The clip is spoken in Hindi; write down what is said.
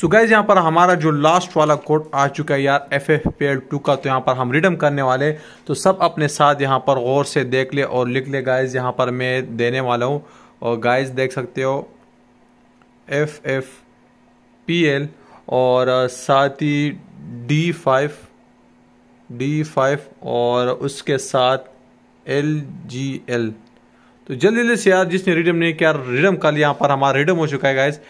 सो गैज यहाँ पर हमारा जो लास्ट वाला कोड आ चुका है यार F F P L two का तो यहाँ पर हम रिडम करने वाले तो सब अपने साथ यहाँ पर गौर से देख ले और लिख ले गाइज यहाँ पर मैं देने वाला हूँ और गाइज देख सकते हो एफ एफ पी एल और साथ ही डी फाइव डी फाइव और उसके साथ एल जी एल तो जल्दी जल्दी से यार जिसने रिडम नहीं किया रिडम कर लिया यहाँ पर हमारा रिडम हो चुका है गाइज